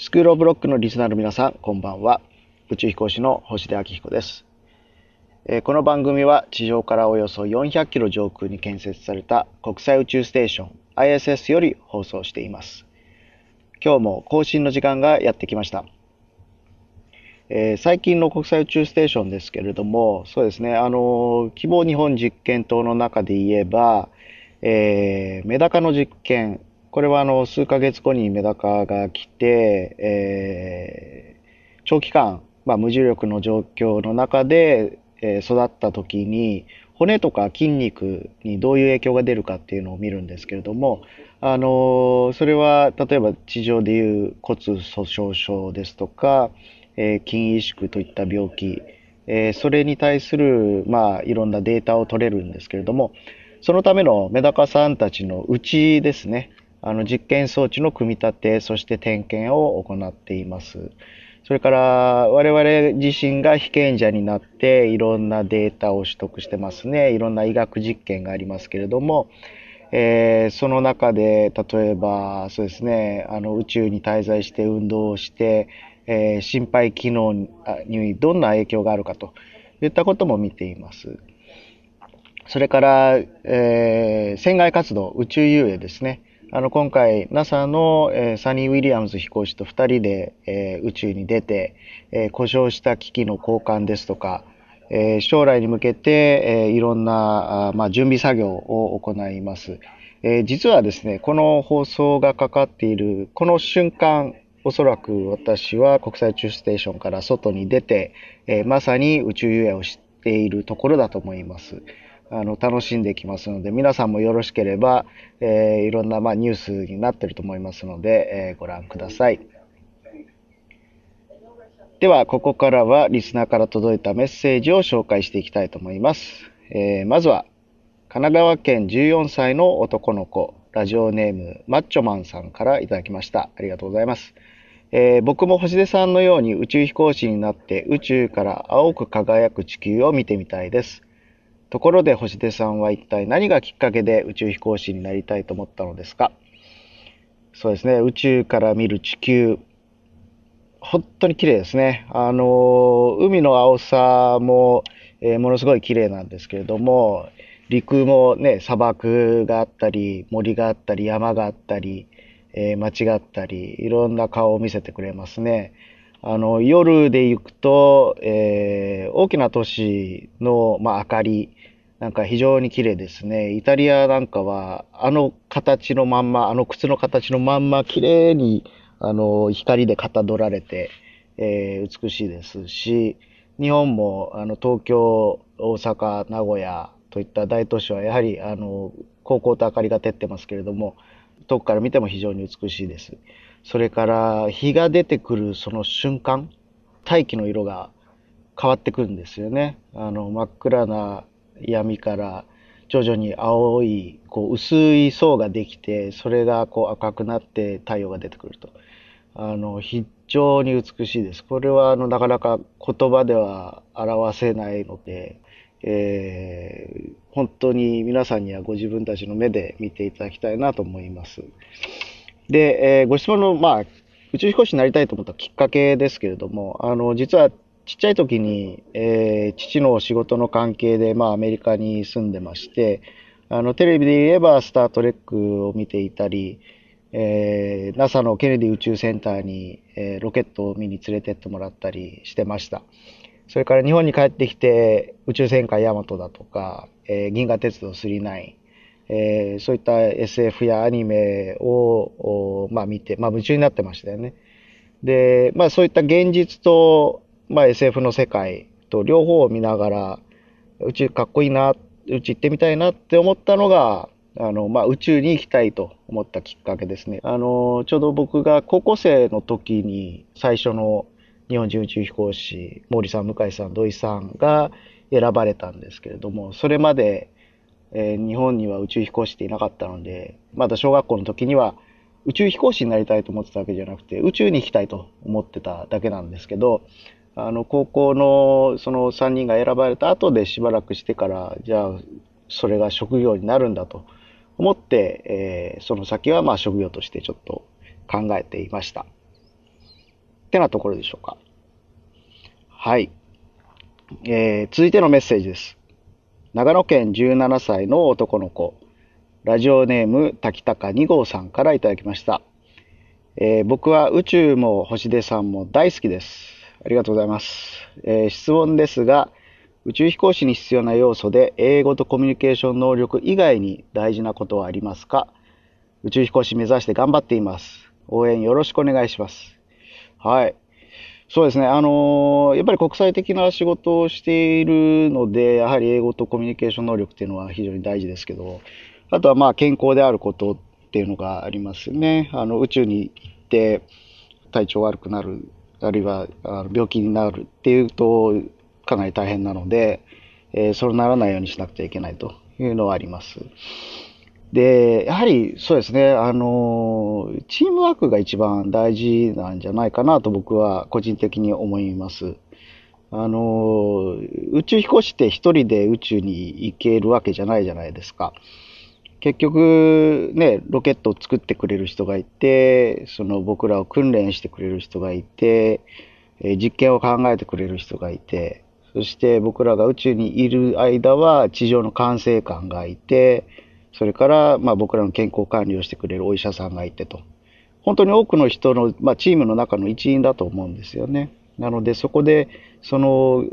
スクールオブロックのリスナーの皆さん、こんばんは。宇宙飛行士の星出明彦です。えー、この番組は地上からおよそ400キロ上空に建設された国際宇宙ステーション ISS より放送しています。今日も更新の時間がやってきました。えー、最近の国際宇宙ステーションですけれども、そうですね、あのー、希望日本実験棟の中で言えば、えメダカの実験、これはあの数ヶ月後にメダカが来て、えー、長期間、まあ、無重力の状況の中で、えー、育った時に骨とか筋肉にどういう影響が出るかっていうのを見るんですけれども、あのー、それは例えば地上でいう骨粗しょう症ですとか、え筋萎縮といった病気、えそれに対する、まあ、いろんなデータを取れるんですけれどもそのためのメダカさんたちのうちですねあの実験装置の組み立て、そして点検を行っています。それから我々自身が被験者になっていろんなデータを取得してますね。いろんな医学実験がありますけれども、えー、その中で例えばそうですね、あの宇宙に滞在して運動をして、えー、心肺機能にどんな影響があるかといったことも見ています。それから、えー、船外活動、宇宙遊泳ですね。あの、今回 NASA の、えー、サニー・ウィリアムズ飛行士と二人で、えー、宇宙に出て、えー、故障した機器の交換ですとか、えー、将来に向けて、えー、いろんなあ、まあ、準備作業を行います、えー。実はですね、この放送がかかっているこの瞬間、おそらく私は国際宇宙ステーションから外に出て、えー、まさに宇宙遊泳をしているところだと思います。あの、楽しんでいきますので、皆さんもよろしければ、えー、いろんな、まあ、ニュースになってると思いますので、えー、ご覧ください。では、ここからは、リスナーから届いたメッセージを紹介していきたいと思います。えー、まずは、神奈川県14歳の男の子、ラジオネーム、マッチョマンさんからいただきました。ありがとうございます。えー、僕も星出さんのように宇宙飛行士になって宇宙から青く輝く地球を見てみたいです。ところで星出さんは一体何がきっかけで宇宙飛行士になりたいと思ったのですかそうですね、宇宙から見る地球、本当に綺麗ですね。あの、海の青さも、えー、ものすごい綺麗なんですけれども、陸もね、砂漠があったり、森があったり、山があったり、えー、街があったり、いろんな顔を見せてくれますね。あの、夜で行くと、えー、大きな都市の、まあ、明かりなんか非常に綺麗ですね。イタリアなんかは、あの形のまんま、あの靴の形のまんま、綺麗に、あの、光でかたどられて、えー、美しいですし、日本も、あの、東京、大阪、名古屋といった大都市は、やはり、あの、高校と明かりが照ってますけれども、遠くから見ても非常に美しいです。それから日が出てくるその瞬間、大気の色が変わってくるんですよね。あの真っ暗な闇から徐々に青いこう薄い層ができて、それがこう赤くなって太陽が出てくると。あの非常に美しいです。これはあのなかなか言葉では表せないので、えー、本当に皆さんにはご自分たちの目で見ていただきたいなと思います。で、えー、ご質問の、まあ、宇宙飛行士になりたいと思ったきっかけですけれども、あの、実はちっちゃい時に、えー、父の仕事の関係で、まあ、アメリカに住んでまして、あの、テレビで言えば、スター・トレックを見ていたり、えー、NASA のケネディ宇宙センターに、えー、ロケットを見に連れてってもらったりしてました。それから日本に帰ってきて、宇宙戦艦ヤマトだとか、えー、銀河鉄道3 9えー、そういった SF やアニメを、まあ、見て、まあ、夢中になってましたよね。で、まあ、そういった現実と、まあ、SF の世界と両方を見ながら、宇宙かっこいいな、宇宙行ってみたいなって思ったのが、あの、まあ、宇宙に行きたいと思ったきっかけですね。あの、ちょうど僕が高校生の時に最初の日本人宇宙飛行士、毛利さん、向井さん、土井さんが選ばれたんですけれども、それまで、えー、日本には宇宙飛行士っていなかったので、まだ小学校の時には宇宙飛行士になりたいと思ってたわけじゃなくて、宇宙に行きたいと思ってただけなんですけど、あの、高校のその3人が選ばれた後でしばらくしてから、じゃあ、それが職業になるんだと思って、えー、その先はまあ職業としてちょっと考えていました。ってなところでしょうか。はい。えー、続いてのメッセージです。長野県17歳の男の子、ラジオネーム滝高2号さんからいただきました。えー、僕は宇宙も星出さんも大好きです。ありがとうございます。えー、質問ですが、宇宙飛行士に必要な要素で英語とコミュニケーション能力以外に大事なことはありますか宇宙飛行士目指して頑張っています。応援よろしくお願いします。はい。そうですね。あのー、やっぱり国際的な仕事をしているので、やはり英語とコミュニケーション能力っていうのは非常に大事ですけど、あとはまあ健康であることっていうのがありますよね。あの宇宙に行って体調悪くなる、あるいは病気になるっていうとかなり大変なので、えー、そうならないようにしなくちゃいけないというのはあります。で、やはりそうですね、あの、チームワークが一番大事なんじゃないかなと僕は個人的に思います。あの、宇宙飛行士って一人で宇宙に行けるわけじゃないじゃないですか。結局、ね、ロケットを作ってくれる人がいて、その僕らを訓練してくれる人がいて、え実験を考えてくれる人がいて、そして僕らが宇宙にいる間は地上の管制官がいて、それから、まあ、僕らの健康管理をしてくれるお医者さんがいてと。本当に多くの人の、まあ、チームの中の一員だと思うんですよね。なので、そこで、その、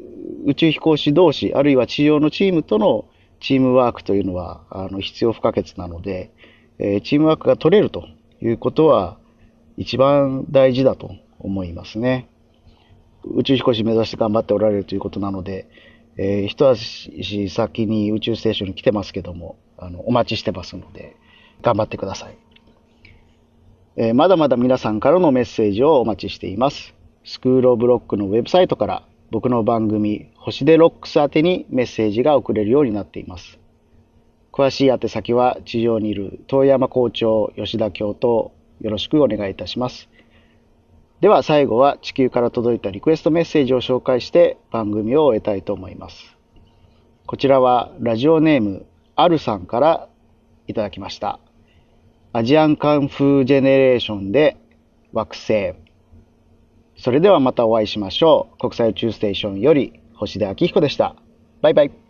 宇宙飛行士同士、あるいは治療のチームとのチームワークというのは、あの、必要不可欠なので、えー、チームワークが取れるということは、一番大事だと思いますね。宇宙飛行士目指して頑張っておられるということなので、えー、一足先に宇宙ステーションに来てますけども、あの、お待ちしてますので、頑張ってください。えー、まだまだ皆さんからのメッセージをお待ちしています。スクールオブロックのウェブサイトから僕の番組、星でロックス宛てにメッセージが送れるようになっています。詳しい宛先は地上にいる遠山校長、吉田教頭、よろしくお願いいたします。では最後は地球から届いたリクエストメッセージを紹介して番組を終えたいと思います。こちらはラジオネームあるさんからいただきました。アジアンカンフージェネレーションで惑星。それではまたお会いしましょう。国際宇宙ステーションより星出明彦でした。バイバイ。